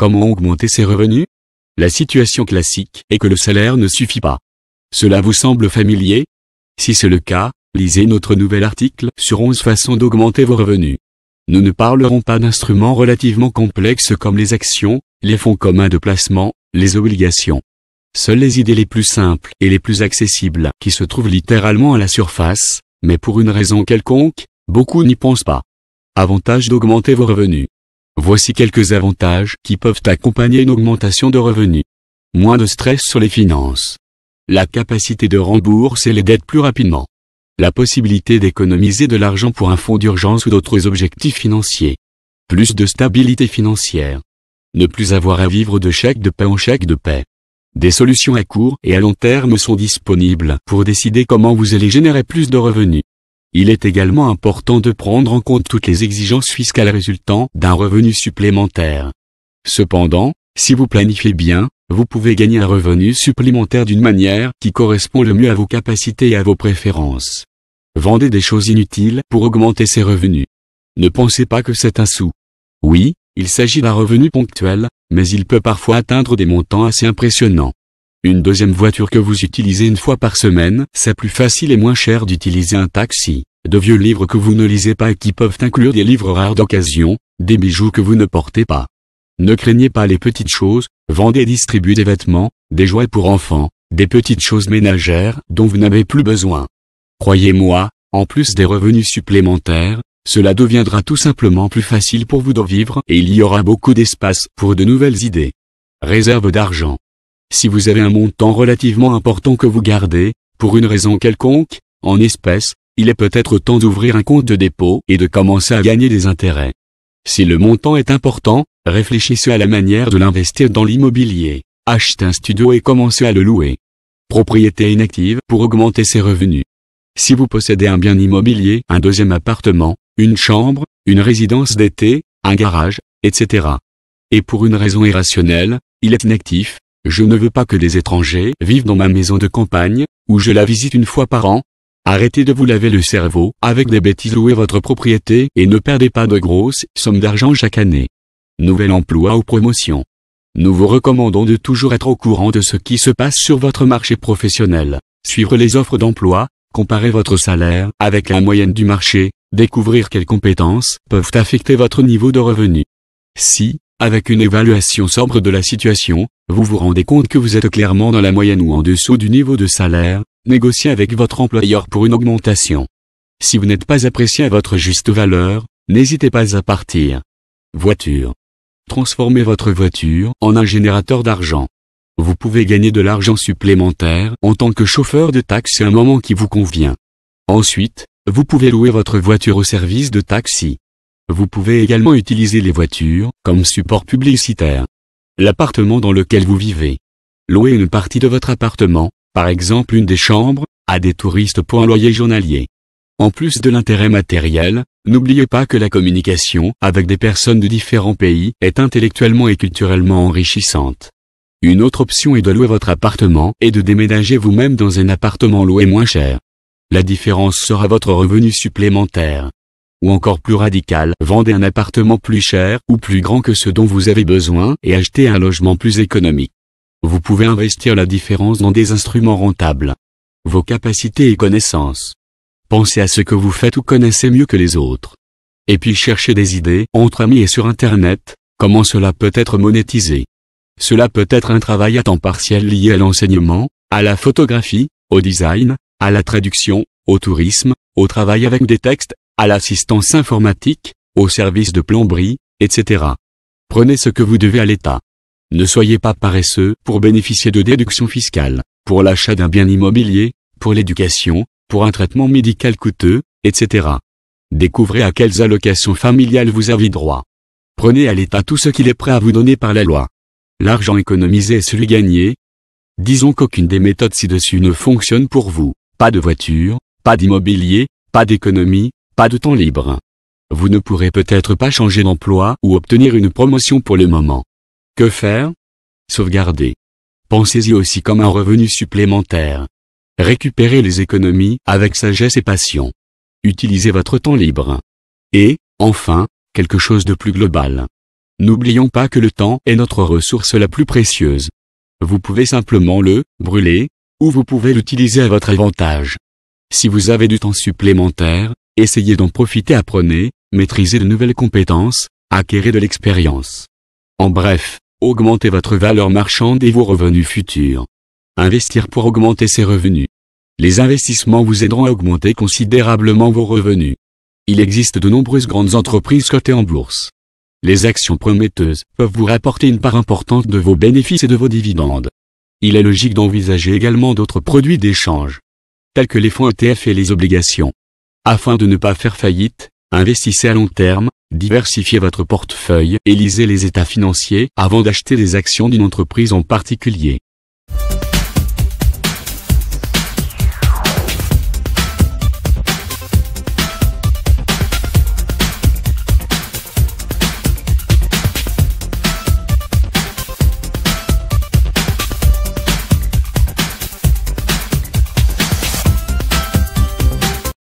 Comment augmenter ses revenus La situation classique est que le salaire ne suffit pas. Cela vous semble familier Si c'est le cas, lisez notre nouvel article sur 11 façons d'augmenter vos revenus. Nous ne parlerons pas d'instruments relativement complexes comme les actions, les fonds communs de placement, les obligations. Seules les idées les plus simples et les plus accessibles qui se trouvent littéralement à la surface, mais pour une raison quelconque, beaucoup n'y pensent pas. Avantage d'augmenter vos revenus. Voici quelques avantages qui peuvent accompagner une augmentation de revenus. Moins de stress sur les finances. La capacité de rembourser les dettes plus rapidement. La possibilité d'économiser de l'argent pour un fonds d'urgence ou d'autres objectifs financiers. Plus de stabilité financière. Ne plus avoir à vivre de chèque de paie en chèque de paie. Des solutions à court et à long terme sont disponibles pour décider comment vous allez générer plus de revenus. Il est également important de prendre en compte toutes les exigences fiscales résultant d'un revenu supplémentaire. Cependant, si vous planifiez bien, vous pouvez gagner un revenu supplémentaire d'une manière qui correspond le mieux à vos capacités et à vos préférences. Vendez des choses inutiles pour augmenter ses revenus. Ne pensez pas que c'est un sou. Oui, il s'agit d'un revenu ponctuel, mais il peut parfois atteindre des montants assez impressionnants. Une deuxième voiture que vous utilisez une fois par semaine, c'est plus facile et moins cher d'utiliser un taxi de vieux livres que vous ne lisez pas et qui peuvent inclure des livres rares d'occasion, des bijoux que vous ne portez pas. Ne craignez pas les petites choses, vendez et distribuez des vêtements, des jouets pour enfants, des petites choses ménagères dont vous n'avez plus besoin. Croyez-moi, en plus des revenus supplémentaires, cela deviendra tout simplement plus facile pour vous de vivre et il y aura beaucoup d'espace pour de nouvelles idées. Réserve d'argent. Si vous avez un montant relativement important que vous gardez, pour une raison quelconque, en espèces, il est peut-être temps d'ouvrir un compte de dépôt et de commencer à gagner des intérêts. Si le montant est important, réfléchissez à la manière de l'investir dans l'immobilier. Achetez un studio et commencez à le louer. Propriété inactive pour augmenter ses revenus. Si vous possédez un bien immobilier, un deuxième appartement, une chambre, une résidence d'été, un garage, etc. Et pour une raison irrationnelle, il est inactif, je ne veux pas que des étrangers vivent dans ma maison de campagne, où je la visite une fois par an, Arrêtez de vous laver le cerveau avec des bêtises louer votre propriété et ne perdez pas de grosses sommes d'argent chaque année. Nouvel emploi ou promotion. Nous vous recommandons de toujours être au courant de ce qui se passe sur votre marché professionnel, suivre les offres d'emploi, comparer votre salaire avec la moyenne du marché, découvrir quelles compétences peuvent affecter votre niveau de revenu. Si, avec une évaluation sobre de la situation, vous vous rendez compte que vous êtes clairement dans la moyenne ou en dessous du niveau de salaire négociez avec votre employeur pour une augmentation. Si vous n'êtes pas apprécié à votre juste valeur, n'hésitez pas à partir. Voiture. Transformez votre voiture en un générateur d'argent. Vous pouvez gagner de l'argent supplémentaire en tant que chauffeur de taxi à un moment qui vous convient. Ensuite, vous pouvez louer votre voiture au service de taxi. Vous pouvez également utiliser les voitures comme support publicitaire. L'appartement dans lequel vous vivez. Louez une partie de votre appartement par exemple une des chambres, à des touristes pour un loyer journalier. En plus de l'intérêt matériel, n'oubliez pas que la communication avec des personnes de différents pays est intellectuellement et culturellement enrichissante. Une autre option est de louer votre appartement et de déménager vous-même dans un appartement loué moins cher. La différence sera votre revenu supplémentaire. Ou encore plus radical, vendez un appartement plus cher ou plus grand que ce dont vous avez besoin et achetez un logement plus économique. Vous pouvez investir la différence dans des instruments rentables. Vos capacités et connaissances. Pensez à ce que vous faites ou connaissez mieux que les autres. Et puis cherchez des idées entre amis et sur Internet, comment cela peut être monétisé. Cela peut être un travail à temps partiel lié à l'enseignement, à la photographie, au design, à la traduction, au tourisme, au travail avec des textes, à l'assistance informatique, au service de plomberie, etc. Prenez ce que vous devez à l'État. Ne soyez pas paresseux pour bénéficier de déductions fiscales, pour l'achat d'un bien immobilier, pour l'éducation, pour un traitement médical coûteux, etc. Découvrez à quelles allocations familiales vous avez droit. Prenez à l'État tout ce qu'il est prêt à vous donner par la loi. L'argent économisé est celui gagné. Disons qu'aucune des méthodes ci-dessus ne fonctionne pour vous. Pas de voiture, pas d'immobilier, pas d'économie, pas de temps libre. Vous ne pourrez peut-être pas changer d'emploi ou obtenir une promotion pour le moment. Que faire Sauvegarder. Pensez-y aussi comme un revenu supplémentaire. Récupérez les économies avec sagesse et passion. Utilisez votre temps libre. Et, enfin, quelque chose de plus global. N'oublions pas que le temps est notre ressource la plus précieuse. Vous pouvez simplement le brûler, ou vous pouvez l'utiliser à votre avantage. Si vous avez du temps supplémentaire, essayez d'en profiter, apprenez, maîtrisez de nouvelles compétences, acquérez de l'expérience. En bref, augmentez votre valeur marchande et vos revenus futurs. Investir pour augmenter ses revenus. Les investissements vous aideront à augmenter considérablement vos revenus. Il existe de nombreuses grandes entreprises cotées en bourse. Les actions prometteuses peuvent vous rapporter une part importante de vos bénéfices et de vos dividendes. Il est logique d'envisager également d'autres produits d'échange, tels que les fonds ETF et les obligations. Afin de ne pas faire faillite, investissez à long terme, Diversifiez votre portefeuille et lisez les états financiers avant d'acheter des actions d'une entreprise en particulier.